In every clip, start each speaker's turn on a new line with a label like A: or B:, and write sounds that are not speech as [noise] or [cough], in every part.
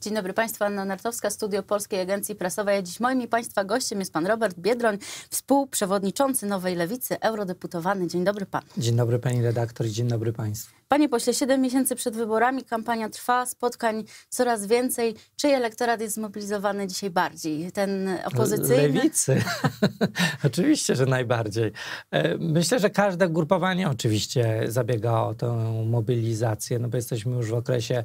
A: Dzień dobry Państwu, Anna Nartowska, Studio Polskiej Agencji Prasowej. dziś moim i Państwa gościem jest Pan Robert Biedroń, współprzewodniczący Nowej Lewicy, eurodeputowany. Dzień dobry pan.
B: Dzień dobry Pani redaktor dzień dobry Państwu.
A: Panie pośle, 7 miesięcy przed wyborami kampania trwa, spotkań coraz więcej. Czy elektorat jest zmobilizowany dzisiaj bardziej? Ten opozycyjny? Lewicy.
B: [laughs] oczywiście, że najbardziej. E, myślę, że każde grupowanie oczywiście zabiega o tę mobilizację, no bo jesteśmy już w okresie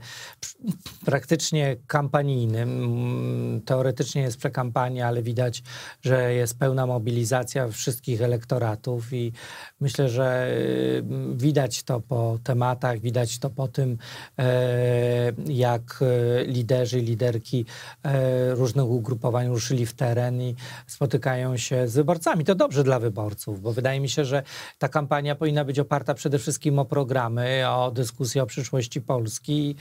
B: praktycznie kampanijnym. Mm, teoretycznie jest przekampania, ale widać, że jest pełna mobilizacja wszystkich elektoratów i myślę, że y, widać to po tematach tak widać to po tym, e, jak e, liderzy i liderki e, różnych ugrupowań ruszyli w teren i spotykają się z wyborcami. To dobrze dla wyborców, bo wydaje mi się, że ta kampania powinna być oparta przede wszystkim o programy, o dyskusję o przyszłości Polski.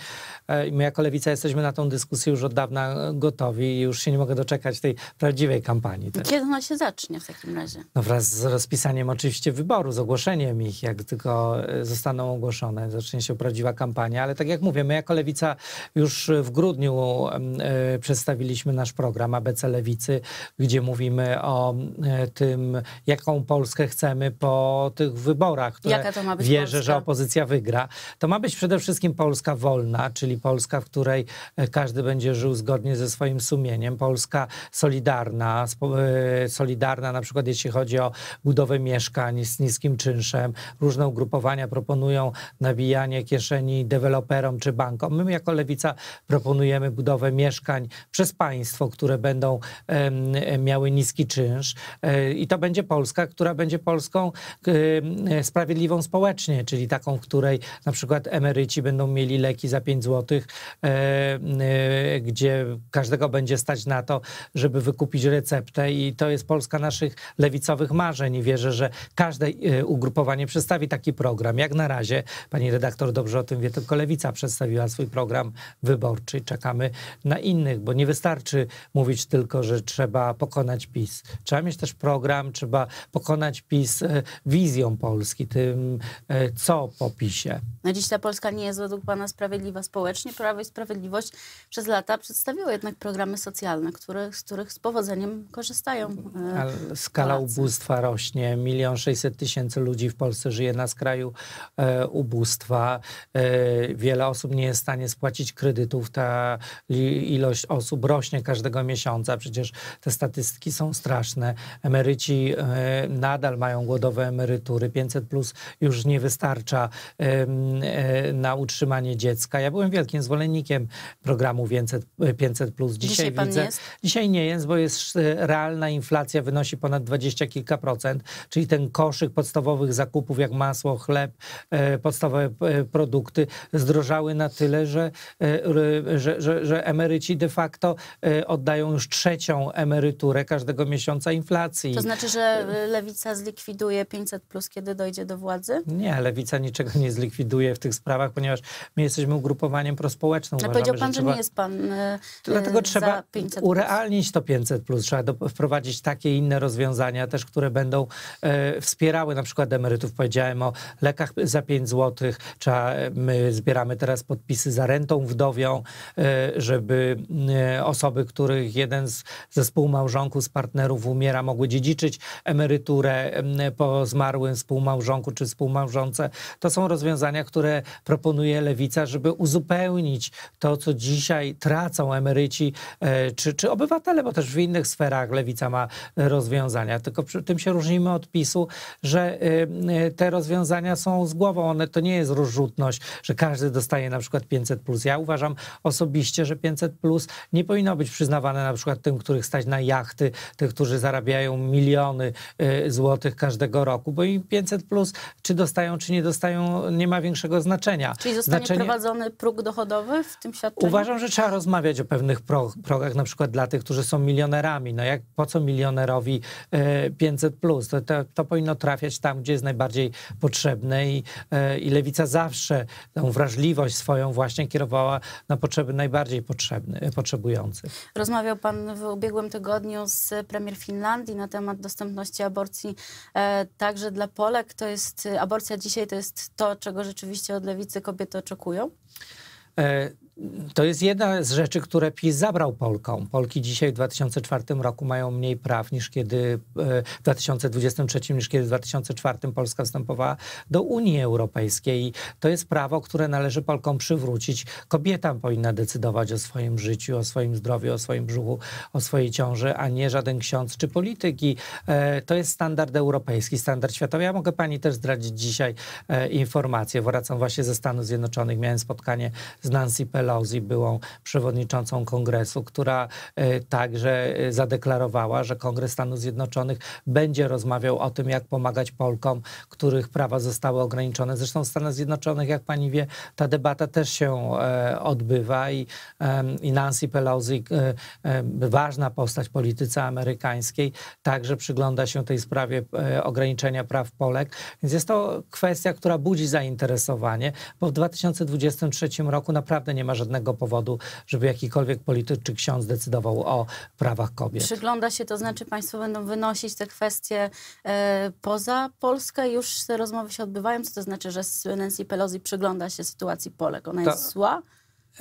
B: My jako Lewica jesteśmy na tą dyskusję już od dawna gotowi i już się nie mogę doczekać tej prawdziwej kampanii. Też. Kiedy
A: ona się zacznie w takim razie?
B: No wraz z rozpisaniem oczywiście wyboru, z ogłoszeniem ich, jak tylko zostaną ogłoszone zacznie się prawdziwa kampania, ale tak jak mówię, my jako Lewica już w grudniu e, przedstawiliśmy nasz program ABC Lewicy, gdzie mówimy o e, tym, jaką Polskę chcemy po tych wyborach, które Jaka to ma być wierzę, Polska? że opozycja wygra. To ma być przede wszystkim Polska wolna, czyli Polska, w której e, każdy będzie żył zgodnie ze swoim sumieniem, Polska solidarna, solidarna na przykład jeśli chodzi o budowę mieszkań z niskim czynszem, różne ugrupowania proponują na nabijanie kieszeni deweloperom czy bankom. My jako Lewica proponujemy budowę mieszkań przez państwo, które będą miały niski czynsz e, i to będzie Polska, która będzie Polską e, e, sprawiedliwą społecznie, czyli taką, w której na przykład emeryci będą mieli leki za 5 zł, gdzie każdego będzie stać na to, żeby wykupić receptę i to jest Polska naszych lewicowych marzeń i wierzę, że każde ugrupowanie przedstawi taki program. Jak na razie, pani redaktor dobrze o tym wie, tylko Lewica przedstawiła swój program wyborczy. Czekamy na innych, bo nie wystarczy mówić tylko, że trzeba pokonać PiS. Trzeba mieć też program, trzeba pokonać PiS e, wizją Polski, tym e, co po PiSie.
A: Na dziś ta Polska nie jest według pana sprawiedliwa społecznie. Prawo i Sprawiedliwość przez lata przedstawiło jednak programy socjalne, które, z których z powodzeniem korzystają.
B: E, skala Polacy. ubóstwa rośnie. Milion sześćset tysięcy ludzi w Polsce żyje na skraju ubóstwa ubóstwa. E, wiele osób nie jest w stanie spłacić kredytów. Ta ilość osób rośnie każdego miesiąca. Przecież te statystyki są straszne. Emeryci e, nadal mają głodowe emerytury. 500 plus już nie wystarcza e, na utrzymanie dziecka. Ja byłem wielkim zwolennikiem programu 500 plus. Dzisiaj, Dzisiaj widzę. Dzisiaj nie jest, bo jest realna inflacja wynosi ponad 20 kilka procent, czyli ten koszyk podstawowych zakupów jak masło, chleb, podstawowe podstawowe e, produkty zdrożały na tyle, że, e, że, że, że emeryci de facto e, oddają już trzecią emeryturę każdego miesiąca inflacji. To znaczy, że
A: lewica zlikwiduje 500 plus, kiedy dojdzie do władzy?
B: Nie, lewica niczego nie zlikwiduje w tych sprawach, ponieważ my jesteśmy ugrupowaniem prospołecznym. powiedział pan, że, trzeba... nie jest
A: pan. Dlatego trzeba 500
B: urealnić to 500 plus. Trzeba wprowadzić takie inne rozwiązania też, które będą wspierały na przykład emerytów. Powiedziałem o lekach za 5 zł, trzeba, my zbieramy teraz podpisy za rentą wdowią, e, żeby e, osoby, których jeden z, zespół współmałżonków, z partnerów umiera, mogły dziedziczyć emeryturę po zmarłym współmałżonku czy współmałżonce. To są rozwiązania, które proponuje Lewica, żeby uzupełnić to, co dzisiaj tracą emeryci e, czy, czy obywatele, bo też w innych sferach Lewica ma rozwiązania. Tylko przy tym się różnimy od PiSu, że te rozwiązania są z głową. One to nie jest rozrzutność, że każdy dostaje na przykład 500 plus. Ja uważam osobiście, że 500 plus nie powinno być przyznawane na przykład tym, których stać na jachty, tych, którzy zarabiają miliony y, złotych każdego roku, bo i 500 plus czy dostają, czy nie dostają, nie ma większego znaczenia. Czyli zostanie Znaczenie... prowadzony
A: próg dochodowy w tym świadczeniu? Uważam, że
B: trzeba rozmawiać o pewnych progach, na przykład dla tych, którzy są milionerami. No jak, po co milionerowi 500 y, plus? To, to, to powinno trafiać tam, gdzie jest najbardziej potrzebne i y, ile lewica zawsze tą wrażliwość swoją właśnie kierowała na potrzeby najbardziej potrzebny, potrzebujących.
A: Rozmawiał pan w ubiegłym tygodniu z premier Finlandii na temat dostępności aborcji e, także dla Polek. To jest, aborcja dzisiaj to jest to, czego rzeczywiście od lewicy kobiety oczekują?
B: E to jest jedna z rzeczy, które PiS zabrał Polkom. Polki dzisiaj w 2004 roku mają mniej praw niż kiedy e, w 2023 niż kiedy w 2004 Polska wstępowała do Unii Europejskiej. to jest prawo, które należy Polkom przywrócić. Kobieta powinna decydować o swoim życiu, o swoim zdrowiu, o swoim brzuchu, o swojej ciąży, a nie żaden ksiądz czy polityki. E, to jest standard europejski, standard światowy. Ja mogę pani też zdradzić dzisiaj e, informację. Wracam właśnie ze Stanów Zjednoczonych. Miałem spotkanie z Nancy Pelosi Pelosi, byłą przewodniczącą kongresu, która e, także e, zadeklarowała, że Kongres Stanów Zjednoczonych będzie rozmawiał o tym, jak pomagać Polkom, których prawa zostały ograniczone. Zresztą w Stanach Zjednoczonych, jak pani wie, ta debata też się e, odbywa i, i Nancy Pelosi, ważna postać polityce amerykańskiej, także przygląda się tej sprawie ograniczenia praw Polek. Więc jest to kwestia, która budzi zainteresowanie, bo w 2023 roku naprawdę nie ma żadnego powodu, żeby jakikolwiek polityk czy ksiądz decydował o prawach kobiet.
A: Przygląda się, to znaczy państwo będą wynosić te kwestie e, poza Polskę, już te rozmowy się odbywają, co to znaczy, że Nancy Pelosi przygląda się sytuacji Polek. Ona to... jest zła?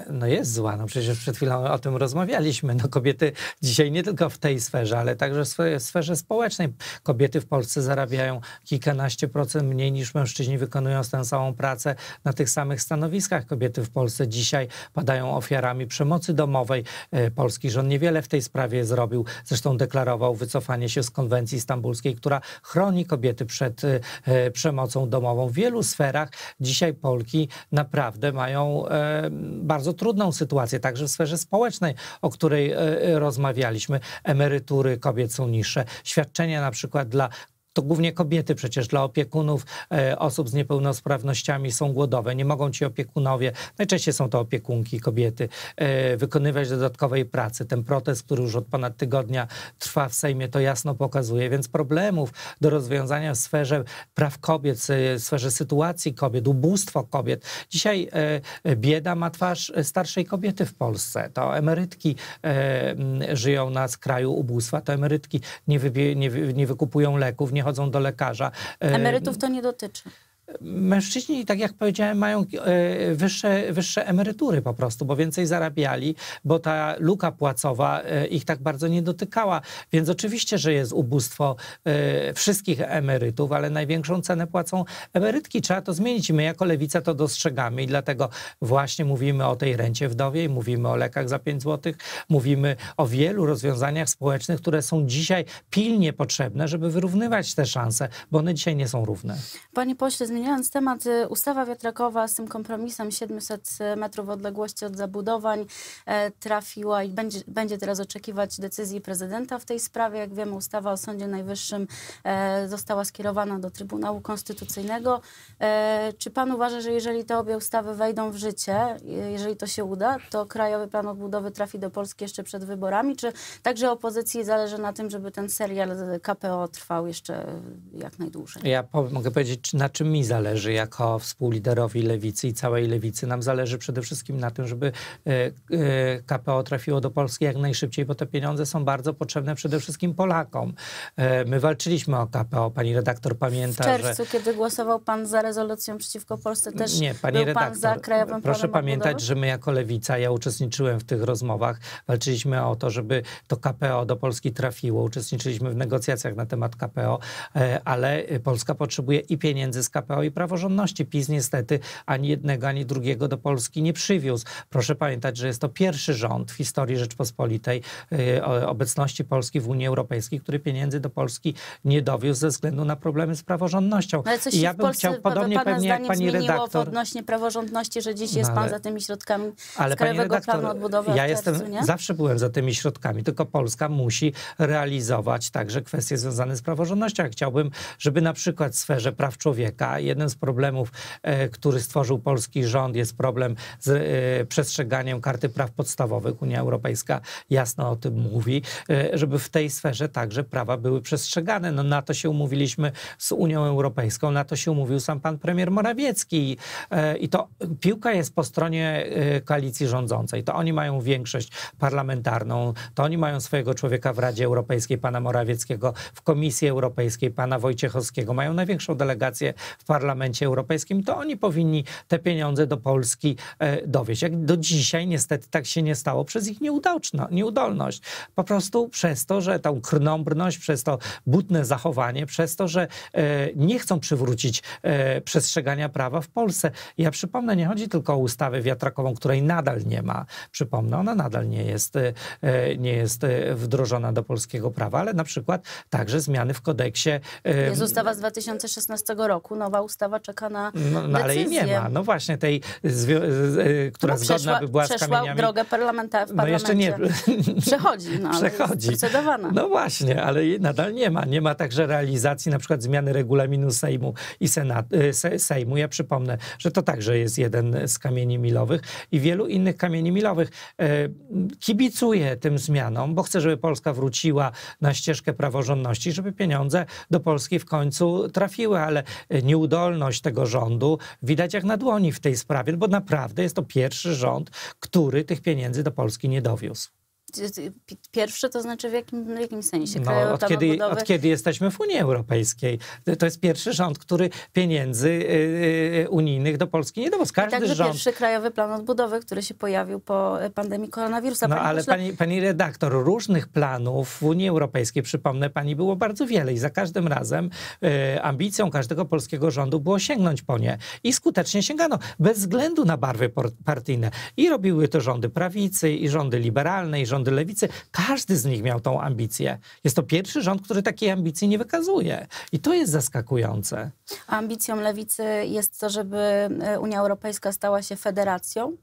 B: no jest zła. No przecież przed chwilą o tym rozmawialiśmy. No kobiety dzisiaj nie tylko w tej sferze, ale także w sferze społecznej. Kobiety w Polsce zarabiają kilkanaście procent mniej niż mężczyźni, wykonując tę samą pracę na tych samych stanowiskach. Kobiety w Polsce dzisiaj padają ofiarami przemocy domowej. E, polski rząd niewiele w tej sprawie zrobił. Zresztą deklarował wycofanie się z konwencji stambulskiej, która chroni kobiety przed e, e, przemocą domową. W wielu sferach dzisiaj Polki naprawdę mają bardzo bardzo trudną sytuację, także w sferze społecznej, o której e, e, rozmawialiśmy. Emerytury kobiet są niższe, świadczenia na przykład dla to głównie kobiety przecież dla opiekunów e, osób z niepełnosprawnościami są głodowe. Nie mogą ci opiekunowie, najczęściej są to opiekunki, kobiety, e, wykonywać dodatkowej pracy. Ten protest, który już od ponad tygodnia trwa w Sejmie, to jasno pokazuje. Więc problemów do rozwiązania w sferze praw kobiet, e, w sferze sytuacji kobiet, ubóstwo kobiet. Dzisiaj bieda ma twarz starszej kobiety w Polsce. To emerytki żyją na skraju ubóstwa, to emerytki nie, wybie, nie, nie wykupują leków, nie chodzą do lekarza. E, Emerytów
A: to nie dotyczy.
B: Mężczyźni, tak jak powiedziałem, mają e, wyższe, wyższe emerytury po prostu, bo więcej zarabiali, bo ta luka płacowa e, ich tak bardzo nie dotykała. Więc oczywiście, że jest ubóstwo e, wszystkich emerytów, ale największą cenę płacą emerytki. Trzeba to zmienić. My jako lewica to dostrzegamy i dlatego właśnie mówimy o tej rencie wdowiej, mówimy o lekach za 5 zł, mówimy o wielu rozwiązaniach społecznych, które są dzisiaj pilnie potrzebne, żeby wyrównywać te szanse, bo one dzisiaj nie są równe.
A: Panie pośle, zmieniając temat, y, ustawa wiatrakowa z tym kompromisem 700 metrów odległości od zabudowań e, trafiła i będzie, będzie teraz oczekiwać decyzji prezydenta w tej sprawie. Jak wiemy, ustawa o Sądzie Najwyższym e, została skierowana do Trybunału Konstytucyjnego. E, czy pan uważa, że jeżeli te obie ustawy wejdą w życie, jeżeli to się uda, to Krajowy Plan Odbudowy trafi do Polski jeszcze przed wyborami? Czy także opozycji zależy na tym, żeby ten serial KPO trwał jeszcze jak najdłużej? Ja
B: mogę powiedzieć, na czym mi zależy jako współliderowi lewicy i całej lewicy. Nam zależy przede wszystkim na tym, żeby e, e, KPO trafiło do Polski jak najszybciej, bo te pieniądze są bardzo potrzebne przede wszystkim Polakom. E, my walczyliśmy o KPO. Pani redaktor pamięta, W czerwcu, że...
A: kiedy głosował pan za rezolucją przeciwko Polsce, też Nie, pani był redaktor, pan za krajowym Proszę pamiętać, że
B: my jako lewica, ja uczestniczyłem w tych rozmowach, walczyliśmy o to, żeby to KPO do Polski trafiło. Uczestniczyliśmy w negocjacjach na temat KPO, ale Polska potrzebuje i pieniędzy z KPO, i Praworządności. PiS niestety ani jednego, ani drugiego do Polski nie przywiózł. Proszę pamiętać, że jest to pierwszy rząd w historii Rzeczpospolitej e, obecności Polski w Unii Europejskiej, który pieniędzy do Polski nie dowiózł ze względu na problemy z praworządnością. Ale coś I ja bym Polsce, chciał podobnie pewnie jak pani redaktor.
A: odnośnie praworządności, że dziś jest no, ale, pan za tymi środkami ale z Krajowego redaktor, Planu Odbudowy Ja jestem, czerwcu, zawsze
B: byłem za tymi środkami, tylko Polska musi realizować także kwestie związane z praworządnością. Chciałbym, żeby na przykład w sferze praw człowieka jeden z problemów, e, który stworzył polski rząd, jest problem z e, przestrzeganiem karty praw podstawowych. Unia Europejska jasno o tym mówi, e, żeby w tej sferze także prawa były przestrzegane. No, na to się umówiliśmy z Unią Europejską, na to się umówił sam pan premier Morawiecki. I to piłka jest po stronie koalicji rządzącej. To oni mają większość parlamentarną, to oni mają swojego człowieka w Radzie Europejskiej, pana Morawieckiego, w Komisji Europejskiej, pana Wojciechowskiego, mają największą delegację w parlamencie Parlamencie Europejskim, to oni powinni te pieniądze do Polski e, dowieść. Jak do dzisiaj niestety tak się nie stało przez ich nieudolność. Po prostu przez to, że tą krnąbrność, przez to butne zachowanie, przez to, że e, nie chcą przywrócić e, przestrzegania prawa w Polsce. Ja przypomnę, nie chodzi tylko o ustawę wiatrakową, której nadal nie ma. Przypomnę, ona nadal nie jest, nie jest wdrożona do polskiego prawa, ale na przykład także zmiany w kodeksie. Jest ustawa
A: z 2016 roku, nowa nowa ustawa czeka na no, no, decyzję. Ale i nie ma.
B: No właśnie tej, e, która no, zgodna by była przeszła z kamieniami. drogę
A: parlamenta w parlamencie. No jeszcze nie. Przechodzi. No, Przechodzi. Procedowana.
B: No właśnie, ale nadal nie ma. Nie ma także realizacji na przykład zmiany regulaminu Sejmu i Senat, e, se, Sejmu. Ja przypomnę, że to także jest jeden z kamieni milowych i wielu innych kamieni milowych. E, kibicuję tym zmianom, bo chcę, żeby Polska wróciła na ścieżkę praworządności, żeby pieniądze do Polski w końcu trafiły, ale nie udało nieudolność tego rządu widać jak na dłoni w tej sprawie, bo naprawdę jest to pierwszy rząd, który tych pieniędzy do Polski nie dowiózł.
A: Pierwsze to znaczy w jakim, w jakim sensie? No, od, kiedy, budowy... od kiedy
B: jesteśmy w Unii Europejskiej. To jest pierwszy rząd, który pieniędzy yy, unijnych do Polski nie dowozi. Każdy I także rząd... pierwszy
A: krajowy plan odbudowy, który się pojawił po y, pandemii koronawirusa. No pani ale pani,
B: pani redaktor, różnych planów w Unii Europejskiej, przypomnę pani, było bardzo wiele i za każdym razem yy, ambicją każdego polskiego rządu było sięgnąć po nie. I skutecznie sięgano, bez względu na barwy partyjne. I robiły to rządy prawicy, i rządy liberalne, i rządy rządy lewicy, każdy z nich miał tą ambicję. Jest to pierwszy rząd, który takiej ambicji nie wykazuje. I to jest zaskakujące.
A: Ambicją lewicy jest to, żeby Unia Europejska stała się federacją,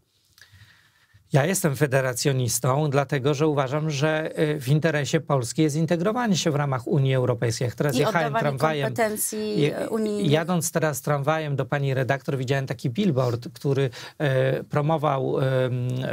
B: ja jestem federacjonistą, dlatego że uważam, że y, w interesie Polski jest integrowanie się w ramach Unii Europejskiej. Jak teraz I jechałem tramwajem.
A: Kompetencji unijnych.
B: Jadąc teraz tramwajem do pani redaktor, widziałem taki billboard, który e, promował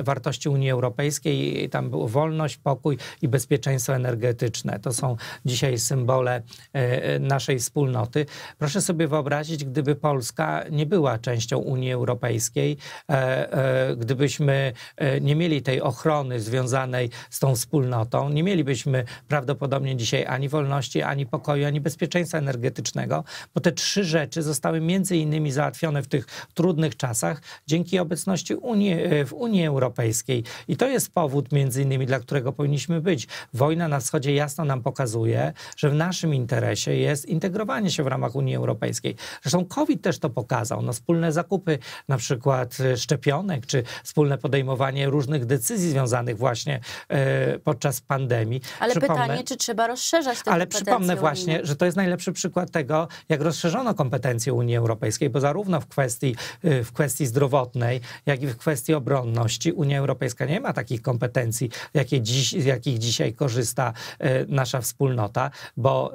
B: wartości Unii Europejskiej. Tam było wolność, pokój i bezpieczeństwo energetyczne. To są dzisiaj symbole e, naszej wspólnoty. Proszę sobie wyobrazić, gdyby Polska nie była częścią Unii Europejskiej, e, gdybyśmy nie mieli tej ochrony związanej z tą wspólnotą, nie mielibyśmy prawdopodobnie dzisiaj ani wolności, ani pokoju, ani bezpieczeństwa energetycznego, bo te trzy rzeczy zostały między innymi załatwione w tych trudnych czasach dzięki obecności Unii, e, w Unii Europejskiej. I to jest powód między innymi, dla którego powinniśmy być. Wojna na wschodzie jasno nam pokazuje, że w naszym interesie jest integrowanie się w ramach Unii Europejskiej. Zresztą COVID też to pokazał. No, wspólne zakupy na przykład e, szczepionek, czy wspólne podejmowanie podejmowanie różnych decyzji związanych właśnie e, podczas pandemii. Ale przypomnę, pytanie,
A: czy trzeba rozszerzać te Ale przypomnę właśnie, Unii. że
B: to jest najlepszy przykład tego, jak rozszerzono kompetencje Unii Europejskiej, bo zarówno w kwestii, e, w kwestii zdrowotnej, jak i w kwestii obronności Unia Europejska nie ma takich kompetencji, jakie dziś, jakich dzisiaj korzysta e, nasza wspólnota, bo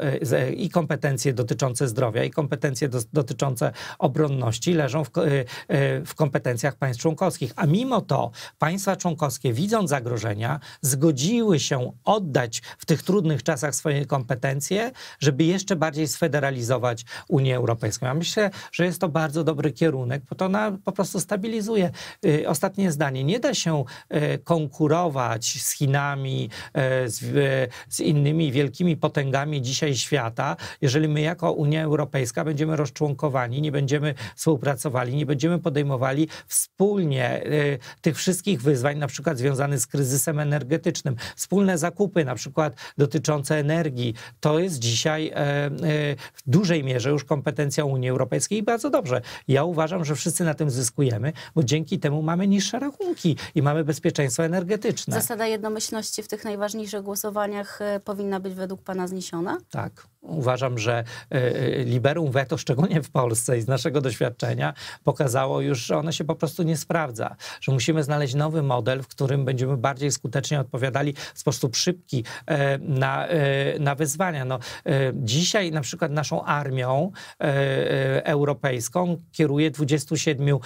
B: i kompetencje dotyczące zdrowia, i kompetencje do, dotyczące obronności leżą w, w kompetencjach państw członkowskich. A mimo to państwa państwa członkowskie, widząc zagrożenia, zgodziły się oddać w tych trudnych czasach swoje kompetencje, żeby jeszcze bardziej sfederalizować Unię Europejską. Ja myślę, że jest to bardzo dobry kierunek, bo to ona po prostu stabilizuje. Y, ostatnie zdanie. Nie da się y, konkurować z Chinami, y, z, z innymi wielkimi potęgami dzisiaj świata, jeżeli my jako Unia Europejska będziemy rozczłonkowani, nie będziemy współpracowali, nie będziemy podejmowali wspólnie tych wszystkich wyzwań, na przykład związanych z kryzysem energetycznym, wspólne zakupy, na przykład dotyczące energii. To jest dzisiaj e, e, w dużej mierze już kompetencja Unii Europejskiej i bardzo dobrze. Ja uważam, że wszyscy na tym zyskujemy, bo dzięki temu mamy niższe rachunki i mamy bezpieczeństwo energetyczne. Zasada
A: jednomyślności w tych najważniejszych głosowaniach e, powinna być według Pana zniesiona?
B: Tak. Uważam, że e, liberum veto, szczególnie w Polsce i z naszego doświadczenia, pokazało już, że ono się po prostu nie sprawdza, że musimy znaleźć nowy model, w którym będziemy bardziej skutecznie odpowiadali w sposób szybki e, na, e, na wyzwania. No, dzisiaj na przykład naszą armią europejską kieruje 27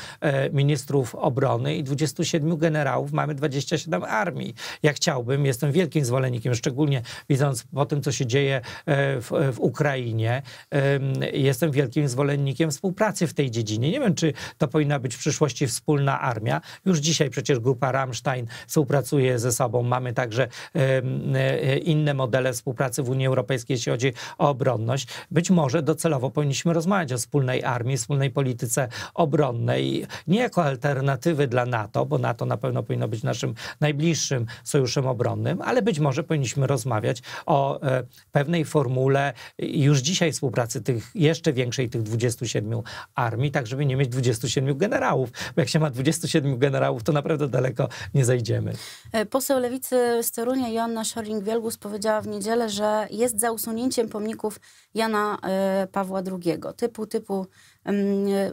B: ministrów obrony i 27 generałów, mamy 27 armii. Ja chciałbym, jestem wielkim zwolennikiem, szczególnie widząc po tym, co się dzieje w w Ukrainie. Jestem wielkim zwolennikiem współpracy w tej dziedzinie. Nie wiem, czy to powinna być w przyszłości wspólna armia. Już dzisiaj przecież grupa Rammstein współpracuje ze sobą. Mamy także e, inne modele współpracy w Unii Europejskiej, jeśli chodzi o obronność. Być może docelowo powinniśmy rozmawiać o wspólnej armii, wspólnej polityce obronnej, nie jako alternatywy dla NATO, bo NATO na pewno powinno być naszym najbliższym sojuszem obronnym, ale być może powinniśmy rozmawiać o e, pewnej formule już dzisiaj współpracy tych jeszcze większej, tych 27 armii, tak żeby nie mieć 27 generałów, bo jak się ma 27 generałów, to naprawdę daleko nie zajdziemy.
A: E, poseł Lewicy z Torunia Joanna schorling wielgus powiedziała w niedzielę, że jest za usunięciem pomników Jana e, Pawła II. Typu, typu mm,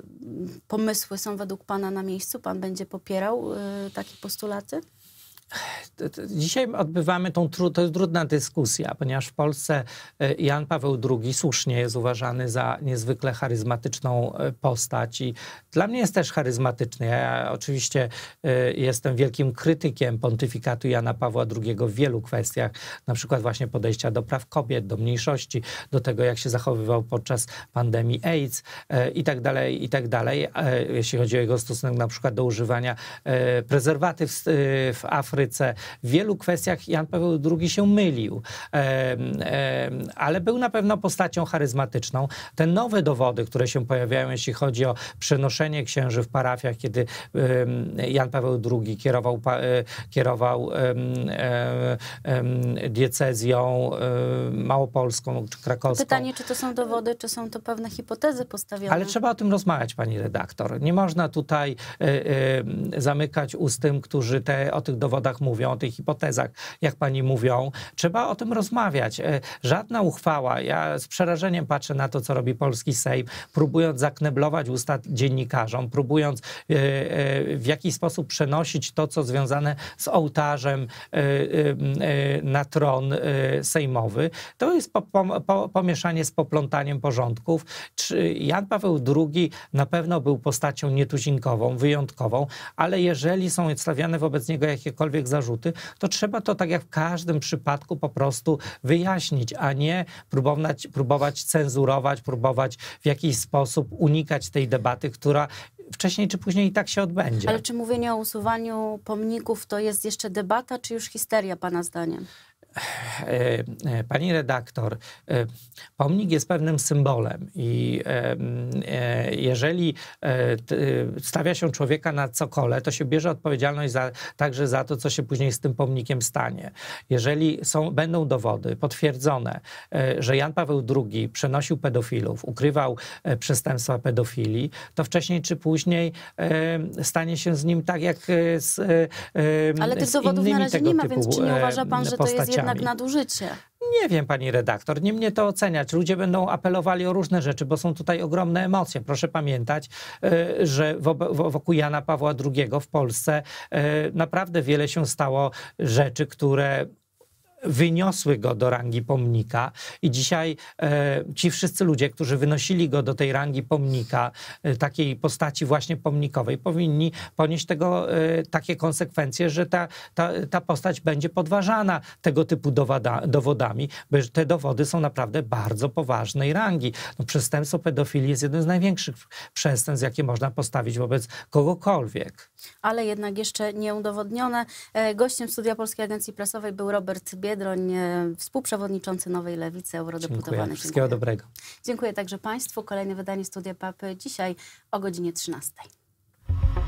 A: pomysły są według Pana na miejscu? Pan będzie popierał e, takie postulaty?
B: Dzisiaj odbywamy tą tru, to jest trudna dyskusja, ponieważ w Polsce e, Jan Paweł II słusznie jest uważany za niezwykle charyzmatyczną e, postać i dla mnie jest też charyzmatyczny. Ja oczywiście e, jestem wielkim krytykiem pontyfikatu Jana Pawła II w wielu kwestiach, na przykład właśnie podejścia do praw kobiet, do mniejszości, do tego jak się zachowywał podczas pandemii AIDS i tak dalej, i tak dalej, jeśli chodzi o jego stosunek na przykład do używania prezerwatyw w Afryce, Afryce. W wielu kwestiach Jan Paweł II się mylił, ale był na pewno postacią charyzmatyczną. Te nowe dowody, które się pojawiają, jeśli chodzi o przenoszenie księży w parafiach, kiedy Jan Paweł II kierował, e, kierował e, diecezją e, małopolską czy krakowską.
A: Pytanie, czy to są dowody, czy są to pewne hipotezy postawione? Ale trzeba
B: o tym rozmawiać, pani redaktor. Nie można tutaj zamykać ust tym, którzy te, o tych dowodach mówią, o tych hipotezach, jak pani mówią. Trzeba o tym rozmawiać. E, żadna uchwała, ja z przerażeniem patrzę na to, co robi polski Sejm, próbując zakneblować usta dziennikarzom, próbując e, e, w jakiś sposób przenosić to, co związane z ołtarzem na tron sejmowy. To jest pomieszanie z poplątaniem porządków. Jan Paweł II na pewno był postacią nietuzinkową, wyjątkową, ale jeżeli są stawiane wobec niego jakiekolwiek jakiekolwiek zarzuty, to trzeba to tak jak w każdym przypadku po prostu wyjaśnić, a nie próbować, próbować cenzurować, próbować w jakiś sposób unikać tej debaty, która wcześniej czy później i tak się odbędzie. Ale czy
A: mówienie o usuwaniu pomników to jest jeszcze debata, czy już histeria Pana zdaniem?
B: E, e, pani redaktor, e, pomnik jest pewnym symbolem i jeżeli stawia się człowieka na cokole, to się bierze odpowiedzialność za, także za to, co się później z tym pomnikiem stanie. Jeżeli są, będą dowody potwierdzone, że Jan Paweł II przenosił pedofilów, ukrywał przestępstwa pedofilii, to wcześniej czy później stanie się z nim tak jak z, Ale z tych dowodów na razie nie ma, więc czy nie uważa pan, że to jest jedna jednak
A: nadużycie.
B: Nie wiem, pani redaktor, nie mnie to oceniać. Ludzie będą apelowali o różne rzeczy, bo są tutaj ogromne emocje. Proszę pamiętać, e, że wokół Jana Pawła II w Polsce e, naprawdę wiele się stało rzeczy, które wyniosły go do rangi pomnika i dzisiaj e, ci wszyscy ludzie, którzy wynosili go do tej rangi pomnika, e, takiej postaci właśnie pomnikowej, powinni ponieść tego, e, takie konsekwencje, że ta, ta, ta postać będzie podważana tego typu dowada, dowodami, bo te dowody są naprawdę bardzo poważnej rangi. No, przestępstwo pedofilii jest jednym z największych przestępstw, jakie można postawić wobec kogokolwiek.
A: Ale jednak jeszcze nieudowodnione. E, gościem Studia Polskiej Agencji Prasowej był Robert Biel Biedroń, e, współprzewodniczący Nowej Lewicy, eurodeputowany. Dziękuję. Wszystkiego Dziękuję. dobrego. Dziękuję także Państwu. Kolejne wydanie Studia Papy dzisiaj o godzinie 13.